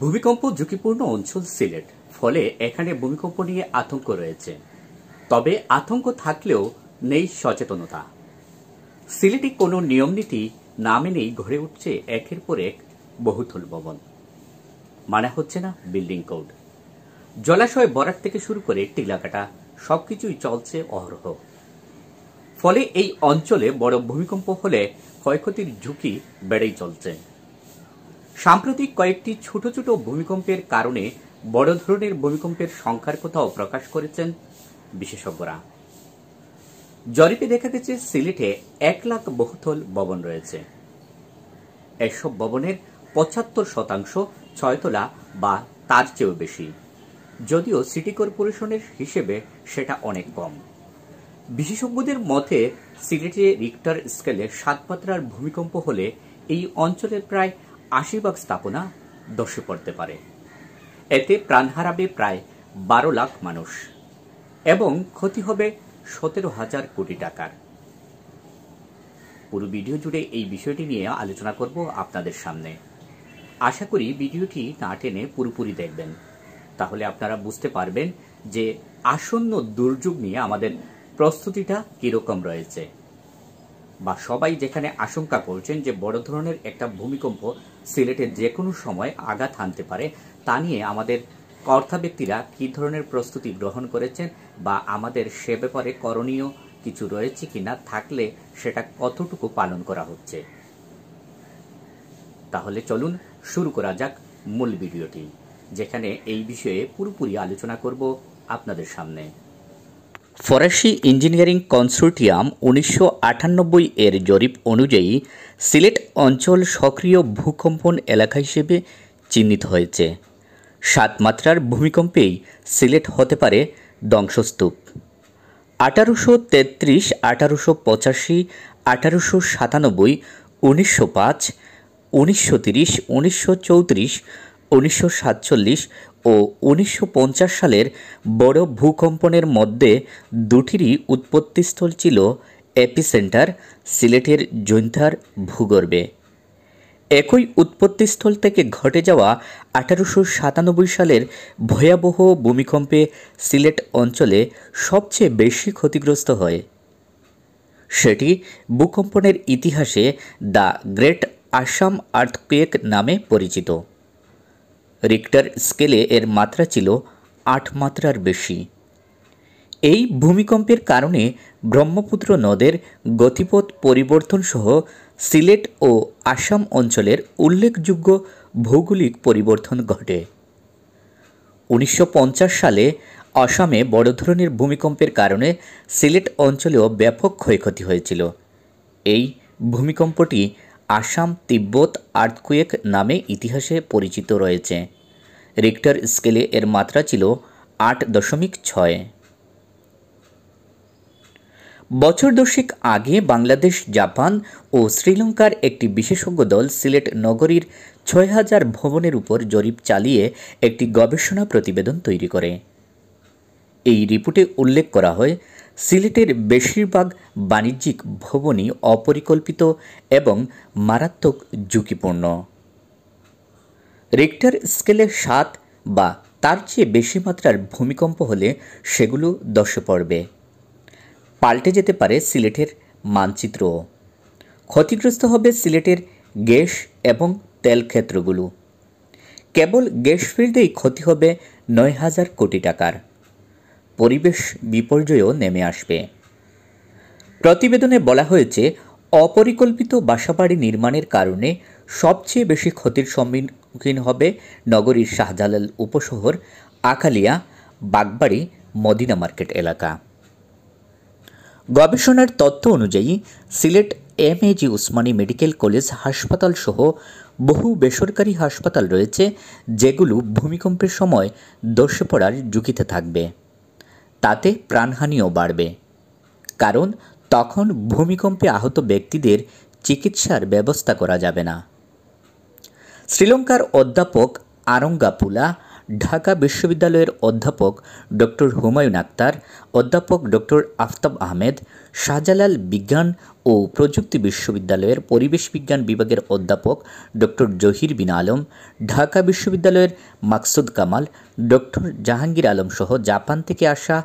ভূমিকম্প ঝুঁকিপূর্ণ অঞ্চল সিলেট ফলে এখানে ভূমিকম্প নিয়ে আতঙ্ক রয়েছে তবে আতঙ্ক থাকলেও নেই সচেতনতা সিলেটে কোনো নিয়মনীতি না মেনেই ঘরে উঠছে একের পর এক বহুতল ভবন মানে হচ্ছে না বিল্ডিং কোড জলাশয় বরাট থেকে শুরু করে টিলাকাটা সবকিছুই চলছে অহরহ ফলে এই অঞ্চলে বড় ভূমিকম্প হলে ক্ষয়ক্ষতির ঝুঁকি বেড়েই চলছে সাম্প্রতিক কয়েকটি ছোট ছোট ভূমিকম্পের কারণে বড় ধরনের ভূমিকম্পের সংখ্যার কথাও প্রকাশ করেছেন বিশেষজ্ঞরা জরিপে দেখা গেছে সিলেটে এক লাখ বহুতল ভবন রয়েছে এসব ভবনের পঁচাত্তর শতাংশ ছয়তলা বা তার চেয়েও বেশি যদিও সিটি কর্পোরেশনের হিসেবে সেটা অনেক কম বিশেষজ্ঞদের মতে সিলেটে রিক্টার স্কেলে সাতপাত্রার ভূমিকম্প হলে এই অঞ্চলের প্রায় আশি স্থাপনা ধসে পড়তে পারে এতে প্রাণ হারাবে প্রায় বারো লাখ মানুষ এবং ক্ষতি হবে সতেরো হাজার কোটি টাকার পুরো ভিডিও জুড়ে এই বিষয়টি নিয়ে আলোচনা করব আপনাদের সামনে আশা করি ভিডিওটি না টেনে পুরোপুরি দেখবেন তাহলে আপনারা বুঝতে পারবেন যে আসন্ন দুর্যোগ নিয়ে আমাদের প্রস্তুতিটা কীরকম রয়েছে বা সবাই যেখানে আশঙ্কা করছেন যে বড় ধরনের একটা ভূমিকম্প সিলেটে যে কোনো সময় আঘাত হানতে পারে তা নিয়ে আমাদের কর্তা ব্যক্তিরা কী ধরনের প্রস্তুতি গ্রহণ করেছেন বা আমাদের সে ব্যাপারে করণীয় কিছু রয়েছে কি না থাকলে সেটা কতটুকু পালন করা হচ্ছে তাহলে চলুন শুরু করা যাক মূল ভিডিওটি যেখানে এই বিষয়ে পুরোপুরি আলোচনা করব আপনাদের সামনে ফরাসি ইঞ্জিনিয়ারিং কনসোর্টিয়াম উনিশশো এর জরিপ অনুযায়ী সিলেট অঞ্চল সক্রিয় ভূকম্পন এলাকা হিসেবে চিহ্নিত হয়েছে সাত মাত্রার ভূমিকম্পেই সিলেট হতে পারে ধ্বংসস্তূপ আঠারোশো তেত্রিশ আঠারোশো পঁচাশি আঠারোশো সাতানব্বই উনিশশো পাঁচ উনিশশো তিরিশ উনিশশো চৌত্রিশ উনিশশো ও উনিশশো সালের বড় ভূকম্পনের মধ্যে দুটিরই উৎপত্তিস্থল ছিল এপিসেন্টার সিলেটের জৈন্থার ভূগর্ভে একই উৎপত্তিস্থল থেকে ঘটে যাওয়া আঠারোশো সাতানব্বই সালের ভয়াবহ ভূমিকম্পে সিলেট অঞ্চলে সবচেয়ে বেশি ক্ষতিগ্রস্ত হয় সেটি ভূকম্পনের ইতিহাসে দ্য গ্রেট আসাম আর্থকুয়েক নামে পরিচিত রিক্টার স্কেলে এর মাত্রা ছিল আট মাত্রার বেশি এই ভূমিকম্পের কারণে ব্রহ্মপুত্র নদের গতিপথ পরিবর্তন সহ সিলেট ও আসাম অঞ্চলের উল্লেখযোগ্য ভৌগোলিক পরিবর্তন ঘটে উনিশশো সালে আসামে বড় ধরনের ভূমিকম্পের কারণে সিলেট অঞ্চলেও ব্যাপক ক্ষয়ক্ষতি হয়েছিল এই ভূমিকম্পটি আসাম তিব্বত আর্থকুয়েক নামে ইতিহাসে পরিচিত রয়েছে রিক্টার স্কেলে এর মাত্রা ছিল আট দশমিক ছয় বছর দশেক আগে বাংলাদেশ জাপান ও শ্রীলঙ্কার একটি বিশেষজ্ঞ দল সিলেট নগরীর ছয় হাজার ভবনের উপর জরিপ চালিয়ে একটি গবেষণা প্রতিবেদন তৈরি করে এই রিপোর্টে উল্লেখ করা হয় সিলেটের বেশিরভাগ বাণিজ্যিক ভবনই অপরিকল্পিত এবং মারাত্মক ঝুঁকিপূর্ণ রিক্টার স্কেলে সাত বা তার চেয়ে বেশি মাত্রার ভূমিকম্প হলে সেগুলো দশে পড়বে পাল্টে যেতে পারে সিলেটের মানচিত্রও ক্ষতিগ্রস্ত হবে সিলেটের গ্যাস এবং তেল ক্ষেত্রগুলো কেবল গ্যাস ফিল্ডেই ক্ষতি হবে নয় হাজার কোটি টাকার পরিবেশ বিপর্যয়ও নেমে আসবে প্রতিবেদনে বলা হয়েছে অপরিকল্পিত বাসাবাড়ি নির্মাণের কারণে সবচেয়ে বেশি ক্ষতির সম্মুখীন হবে নগরীর শাহজালাল উপশহর আকালিয়া বাগবাড়ি মদিনা মার্কেট এলাকা গবেষণার তথ্য অনুযায়ী Sylhet M A G Osmani medical college হাসপাতাল সহ বহু বেসরকারি হাসপাতাল রয়েছে যেগুলো ভূমিকম্পের সময় দর্শে পড়ার ঝুঁকিতে থাকবে তাতে প্রাণহানিও বাড়বে কারণ তখন ভূমিকম্পে আহত ব্যক্তিদের চিকিৎসার ব্যবস্থা করা যাবে না শ্রীলঙ্কার অধ্যাপক আরঙ্গাপুলা ঢাকা বিশ্ববিদ্যালয়ের অধ্যাপক ডক্টর হুমায়ুন আক্তার অধ্যাপক ডক্টর আফতাব আহমেদ শাহজালাল বিজ্ঞান ও প্রযুক্তি বিশ্ববিদ্যালয়ের পরিবেশ বিজ্ঞান বিভাগের অধ্যাপক ডক্টর জহির বিন আলম ঢাকা বিশ্ববিদ্যালয়ের মাকসুদ কামাল ডক্টর জাহাঙ্গীর আলম সহ জাপান থেকে আসা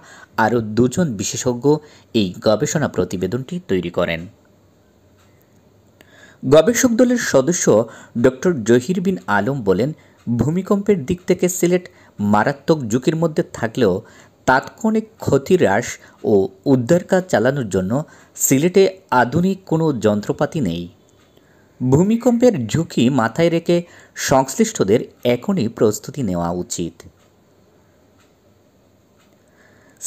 আরও দুজন বিশেষজ্ঞ এই গবেষণা প্রতিবেদনটি তৈরি করেন গবেষক দলের সদস্য ডক্টর জহির বিন আলম বলেন ভূমিকম্পের দিক থেকে সিলেট মারাত্মক ঝুঁকির মধ্যে থাকলেও তাৎক্ষণিক ক্ষতি হ্রাস ও উদ্ধার কাজ চালানোর জন্য সিলেটে আধুনিক কোনো যন্ত্রপাতি নেই ভূমিকম্পের ঝুঁকি মাথায় রেখে সংশ্লিষ্টদের এখনই প্রস্তুতি নেওয়া উচিত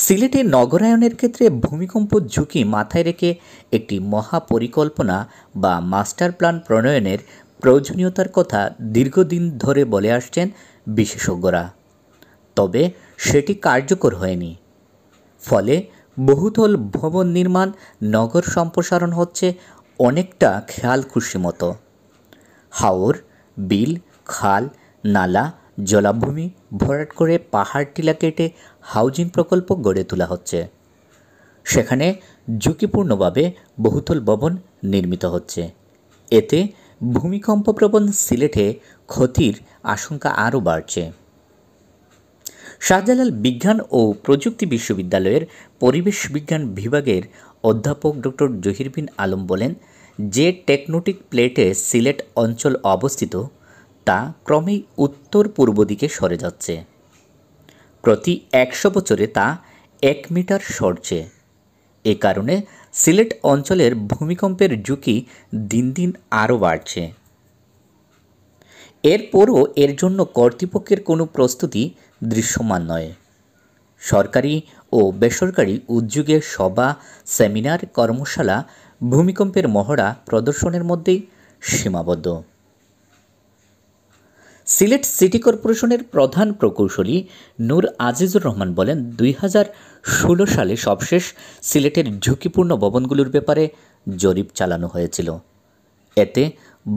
সিলেটে নগরায়নের ক্ষেত্রে ভূমিকম্প ঝুঁকি মাথায় রেখে একটি মহাপরিকল্পনা বা মাস্টার প্ল্যান প্রণয়নের প্রয়োজনীয়তার কথা দীর্ঘদিন ধরে বলে আসছেন বিশেষজ্ঞরা তবে সেটি কার্যকর হয়নি ফলে বহুতল ভবন নির্মাণ নগর সম্প্রসারণ হচ্ছে অনেকটা খেয়াল খুশি মতো হাওর বিল খাল নালা জলাভূমি ভরাট করে পাহাড় টিলা কেটে হাউজিং প্রকল্প গড়ে তোলা হচ্ছে সেখানে ঝুঁকিপূর্ণভাবে বহুতল ভবন নির্মিত হচ্ছে এতে ভূমিকম্পপ্রবণ সিলেটে ক্ষতির আশঙ্কা আরও বাড়ছে শাহজালাল বিজ্ঞান ও প্রযুক্তি বিশ্ববিদ্যালয়ের পরিবেশ বিজ্ঞান বিভাগের অধ্যাপক ডক্টর জহির বিন আলম বলেন যে টেকনোটিক প্লেটে সিলেট অঞ্চল অবস্থিত তা ক্রমেই উত্তর পূর্ব দিকে সরে যাচ্ছে প্রতি একশো বছরে তা এক মিটার সরছে এ কারণে সিলেট অঞ্চলের ভূমিকম্পের ঝুঁকি দিন দিন আরও বাড়ছে এরপরও এর জন্য কর্তৃপক্ষের কোনো প্রস্তুতি দৃশ্যমান নয় সরকারি ও বেসরকারি উদ্যোগে সভা সেমিনার কর্মশালা ভূমিকম্পের মহড়া প্রদর্শনের মধ্যেই সীমাবদ্ধ সিলেট সিটি কর্পোরেশনের প্রধান প্রকৌশলী নূর আজিজুর রহমান বলেন দুই সালে সবশেষ সিলেটের ঝুঁকিপূর্ণ ভবনগুলোর ব্যাপারে জরিপ চালানো হয়েছিল এতে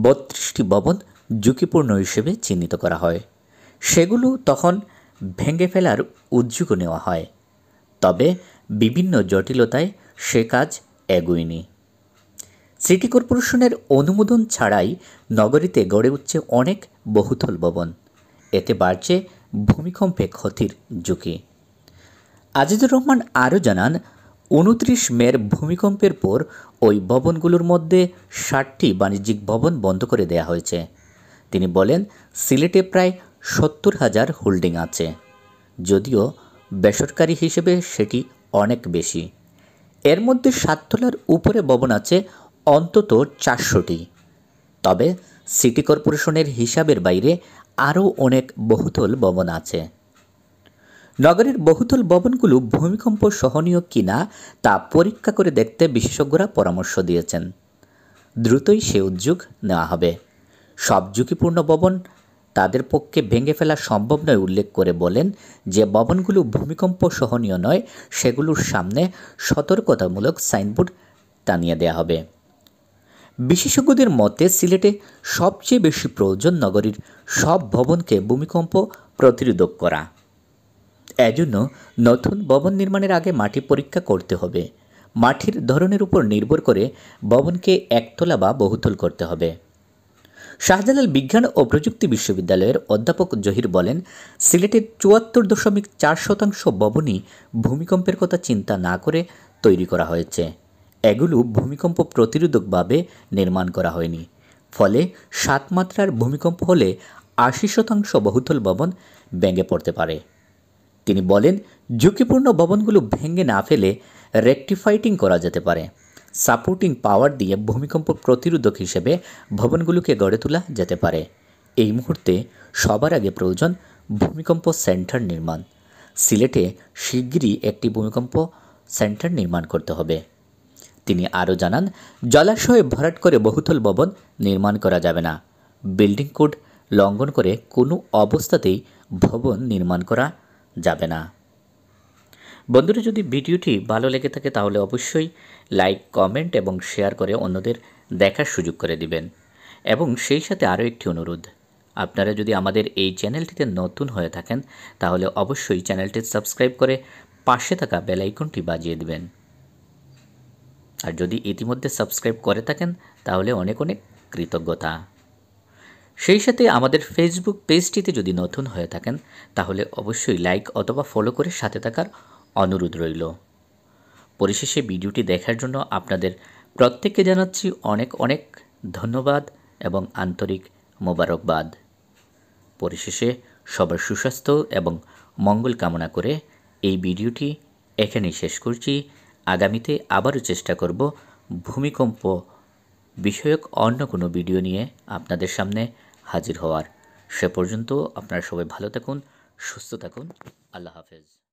বত্রিশটি ভবন ঝুঁকিপূর্ণ হিসেবে চিহ্নিত করা হয় সেগুলো তখন ভেঙে ফেলার উদ্যোগ নেওয়া হয় তবে বিভিন্ন জটিলতায় সে কাজ এগোয়নি সিটি কর্পোরেশনের অনুমোদন ছাড়াই নগরীতে গড়ে উঠছে অনেক বহুতল ভবন এতে বাড়ছে ভূমিকম্পে ক্ষতির ঝুঁকি আজিজুর রহমান আরও জানান উনত্রিশ মের ভূমিকম্পের পর ওই ভবনগুলোর মধ্যে ষাটটি বাণিজ্যিক ভবন বন্ধ করে দেয়া হয়েছে তিনি বলেন সিলেটে প্রায় সত্তর হাজার হোল্ডিং আছে যদিও বেসরকারি হিসেবে সেটি অনেক বেশি এর মধ্যে সাততলার উপরে ভবন আছে অন্তত চারশোটি তবে সিটি কর্পোরেশনের হিসাবের বাইরে আরও অনেক বহুতল ভবন আছে নগরের বহুতল ভবনগুলো ভূমিকম্প সহনীয় কিনা তা পরীক্ষা করে দেখতে বিশেষজ্ঞরা পরামর্শ দিয়েছেন দ্রুতই সে উদ্যোগ নেওয়া হবে সব ঝুঁকিপূর্ণ ভবন তাদের পক্ষে ভেঙে ফেলা সম্ভব নয় উল্লেখ করে বলেন যে ভবনগুলো ভূমিকম্প সহনীয় নয় সেগুলোর সামনে সতর্কতামূলক সাইনবোর্ড টানিয়ে দেওয়া হবে বিশেষজ্ঞদের মতে সিলেটে সবচেয়ে বেশি প্রয়োজন নগরীর সব ভবনকে ভূমিকম্প প্রতিরোধক করা এজন্য নতুন ভবন নির্মাণের আগে মাটি পরীক্ষা করতে হবে মাটির ধরনের উপর নির্ভর করে ভবনকে একতলা বা বহুতল করতে হবে শাহজালাল বিজ্ঞান ও প্রযুক্তি বিশ্ববিদ্যালয়ের অধ্যাপক জহির বলেন সিলেটের চুয়াত্তর দশমিক চার শতাংশ ভবনই ভূমিকম্পের কথা চিন্তা না করে তৈরি করা হয়েছে এগুলো ভূমিকম্প প্রতিরোধকভাবে নির্মাণ করা হয়নি ফলে সাত মাত্রার ভূমিকম্প হলে আশি শতাংশ বহুতল ভবন ভেঙে পড়তে পারে তিনি বলেন ঝুঁকিপূর্ণ ভবনগুলো ভেঙে না ফেলে রেকটিফাইটিং করা যেতে পারে সাপোর্টিং পাওয়ার দিয়ে ভূমিকম্প প্রতিরোধক হিসেবে ভবনগুলোকে গড়ে তোলা যেতে পারে এই মুহূর্তে সবার আগে প্রয়োজন ভূমিকম্প সেন্টার নির্মাণ সিলেটে শিগগিরই একটি ভূমিকম্প সেন্টার নির্মাণ করতে হবে তিনি আরও জানান জলাশয়ে ভরাট করে বহুতল ভবন নির্মাণ করা যাবে না বিল্ডিং কোড লঙ্ঘন করে কোনো অবস্থাতেই ভবন নির্মাণ করা যাবে না বন্ধুরা যদি ভিডিওটি ভালো লেগে থাকে তাহলে অবশ্যই লাইক কমেন্ট এবং শেয়ার করে অন্যদের দেখার সুযোগ করে দিবেন এবং সেই সাথে আরও একটি অনুরোধ আপনারা যদি আমাদের এই চ্যানেলটিতে নতুন হয়ে থাকেন তাহলে অবশ্যই চ্যানেলটি সাবস্ক্রাইব করে পাশে থাকা বেলাইকনটি বাজিয়ে দেবেন আর যদি ইতিমধ্যে সাবস্ক্রাইব করে থাকেন তাহলে অনেক অনেক কৃতজ্ঞতা সেই সাথে আমাদের ফেসবুক পেজটিতে যদি নতুন হয়ে থাকেন তাহলে অবশ্যই লাইক অথবা ফলো করে সাথে থাকার অনুরোধ রইল পরিশেষে ভিডিওটি দেখার জন্য আপনাদের প্রত্যেককে জানাচ্ছি অনেক অনেক ধন্যবাদ এবং আন্তরিক মোবারকবাদ পরিশেষে সবার সুস্বাস্থ্য এবং মঙ্গল কামনা করে এই ভিডিওটি এখানেই শেষ করছি আগামীতে আবারও চেষ্টা করব ভূমিকম্প বিষয়ক অন্য কোনো ভিডিও নিয়ে আপনাদের সামনে হাজির হওয়ার সে পর্যন্ত আপনারা সবাই ভালো থাকুন সুস্থ থাকুন আল্লাহ হাফেজ